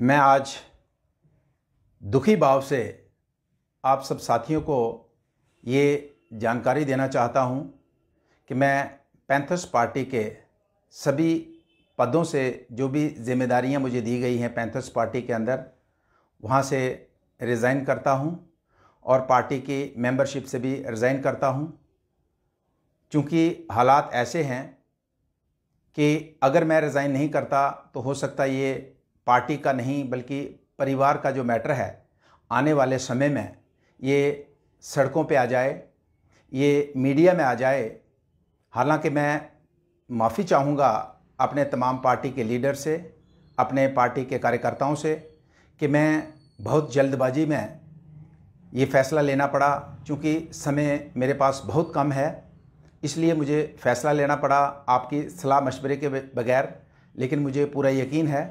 मैं आज दुखी भाव से आप सब साथियों को ये जानकारी देना चाहता हूँ कि मैं पैंथर्स पार्टी के सभी पदों से जो भी जिम्मेदारियाँ मुझे दी गई हैं पैंथर्स पार्टी के अंदर वहाँ से रिज़ाइन करता हूँ और पार्टी की मेंबरशिप से भी रिज़ाइन करता हूँ चूँकि हालात ऐसे हैं कि अगर मैं रिज़ाइन नहीं करता तो हो सकता ये पार्टी का नहीं बल्कि परिवार का जो मैटर है आने वाले समय में ये सड़कों पे आ जाए ये मीडिया में आ जाए हालांकि मैं माफ़ी चाहूँगा अपने तमाम पार्टी के लीडर से अपने पार्टी के कार्यकर्ताओं से कि मैं बहुत जल्दबाजी में ये फ़ैसला लेना पड़ा क्योंकि समय मेरे पास बहुत कम है इसलिए मुझे फ़ैसला लेना पड़ा आपकी सलाह मशवरे के बगैर लेकिन मुझे पूरा यकीन है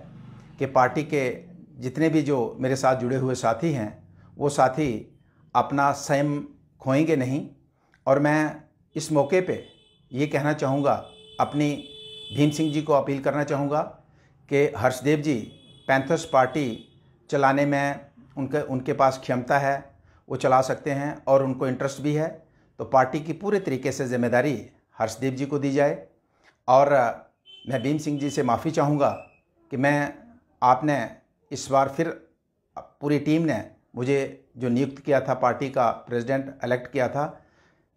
कि पार्टी के जितने भी जो मेरे साथ जुड़े हुए साथी हैं वो साथी अपना संयम खोएंगे नहीं और मैं इस मौके पे ये कहना चाहूँगा अपनी भीम सिंह जी को अपील करना चाहूँगा कि हर्षदेव जी पैंथर्स पार्टी चलाने में उनके उनके पास क्षमता है वो चला सकते हैं और उनको इंटरेस्ट भी है तो पार्टी की पूरे तरीके से जिम्मेदारी हर्षदेव जी को दी जाए और मैं भीम सिंह जी से माफ़ी चाहूँगा कि मैं आपने इस बार फिर पूरी टीम ने मुझे जो नियुक्त किया था पार्टी का प्रेसिडेंट इलेक्ट किया था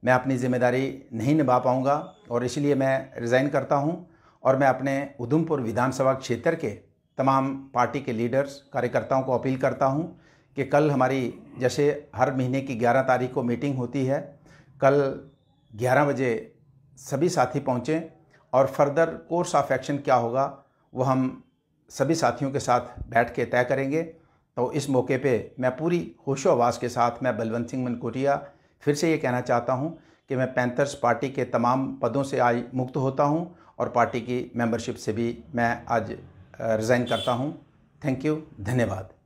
मैं अपनी जिम्मेदारी नहीं निभा पाऊँगा और इसलिए मैं रिज़ाइन करता हूँ और मैं अपने उधमपुर विधानसभा क्षेत्र के तमाम पार्टी के लीडर्स कार्यकर्ताओं को अपील करता हूँ कि कल हमारी जैसे हर महीने की 11 तारीख को मीटिंग होती है कल 11 बजे सभी साथी पहुँचें और फर्दर कोर्स ऑफ एक्शन क्या होगा वो हम सभी साथियों के साथ बैठ के तय करेंगे तो इस मौके पे मैं पूरी होशो आवाज़ के साथ मैं बलवंत सिंह मनकोटिया फिर से ये कहना चाहता हूँ कि मैं पैंथर्स पार्टी के तमाम पदों से आज मुक्त होता हूँ और पार्टी की मेंबरशिप से भी मैं आज रिज़ाइन करता हूँ थैंक यू धन्यवाद